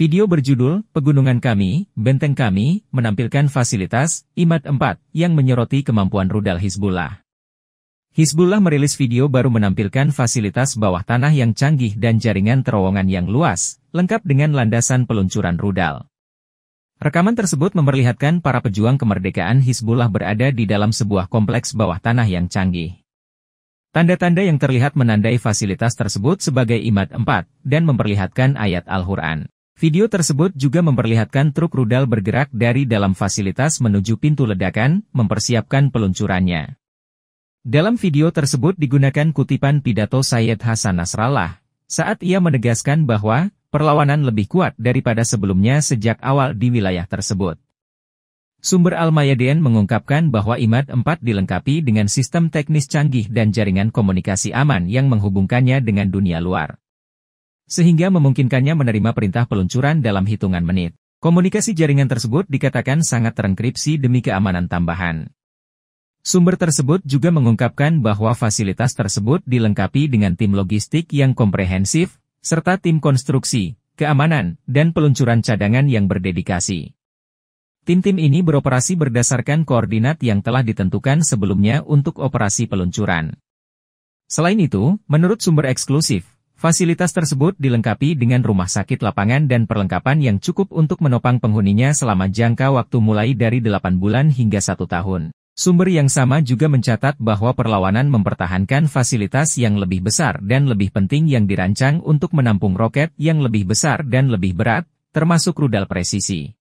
Video berjudul Pegunungan Kami, Benteng Kami menampilkan fasilitas IMAT 4 yang menyoroti kemampuan rudal Hizbullah. Hizbullah merilis video baru menampilkan fasilitas bawah tanah yang canggih dan jaringan terowongan yang luas, lengkap dengan landasan peluncuran rudal. Rekaman tersebut memperlihatkan para pejuang kemerdekaan Hizbullah berada di dalam sebuah kompleks bawah tanah yang canggih. Tanda-tanda yang terlihat menandai fasilitas tersebut sebagai imat 4 dan memperlihatkan ayat Al-Quran. Video tersebut juga memperlihatkan truk rudal bergerak dari dalam fasilitas menuju pintu ledakan, mempersiapkan peluncurannya. Dalam video tersebut digunakan kutipan pidato Sayyid Hasan Nasrallah, saat ia menegaskan bahwa perlawanan lebih kuat daripada sebelumnya sejak awal di wilayah tersebut. Sumber Al-Mayadin mengungkapkan bahwa IMAD 4 dilengkapi dengan sistem teknis canggih dan jaringan komunikasi aman yang menghubungkannya dengan dunia luar sehingga memungkinkannya menerima perintah peluncuran dalam hitungan menit. Komunikasi jaringan tersebut dikatakan sangat terenkripsi demi keamanan tambahan. Sumber tersebut juga mengungkapkan bahwa fasilitas tersebut dilengkapi dengan tim logistik yang komprehensif, serta tim konstruksi, keamanan, dan peluncuran cadangan yang berdedikasi. Tim-tim ini beroperasi berdasarkan koordinat yang telah ditentukan sebelumnya untuk operasi peluncuran. Selain itu, menurut sumber eksklusif, Fasilitas tersebut dilengkapi dengan rumah sakit lapangan dan perlengkapan yang cukup untuk menopang penghuninya selama jangka waktu mulai dari 8 bulan hingga 1 tahun. Sumber yang sama juga mencatat bahwa perlawanan mempertahankan fasilitas yang lebih besar dan lebih penting yang dirancang untuk menampung roket yang lebih besar dan lebih berat, termasuk rudal presisi.